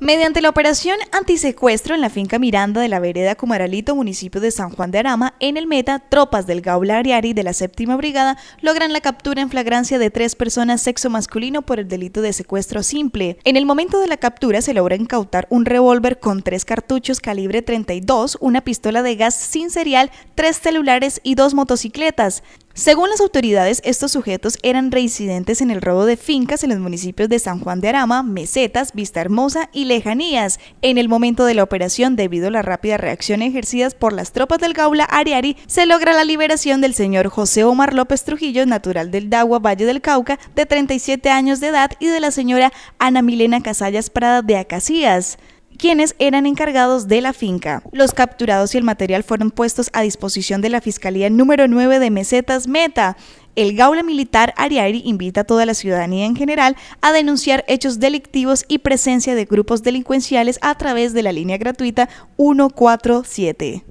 Mediante la operación antisecuestro en la finca Miranda de la vereda Cumaralito, municipio de San Juan de Arama, en el Meta, tropas del Gaula Ariari de la séptima brigada logran la captura en flagrancia de tres personas sexo masculino por el delito de secuestro simple. En el momento de la captura se logra incautar un revólver con tres cartuchos calibre 32, una pistola de gas sin serial, tres celulares y dos motocicletas. Según las autoridades, estos sujetos eran reincidentes en el robo de fincas en los municipios de San Juan de Arama, Mesetas, Vista Hermosa y Lejanías. En el momento de la operación, debido a la rápida reacción ejercidas por las tropas del Gaula Ariari, se logra la liberación del señor José Omar López Trujillo, natural del Dagua, Valle del Cauca, de 37 años de edad, y de la señora Ana Milena Casallas Prada de Acacías quienes eran encargados de la finca. Los capturados y el material fueron puestos a disposición de la Fiscalía número 9 de Mesetas Meta. El Gaula Militar Ariari invita a toda la ciudadanía en general a denunciar hechos delictivos y presencia de grupos delincuenciales a través de la línea gratuita 147.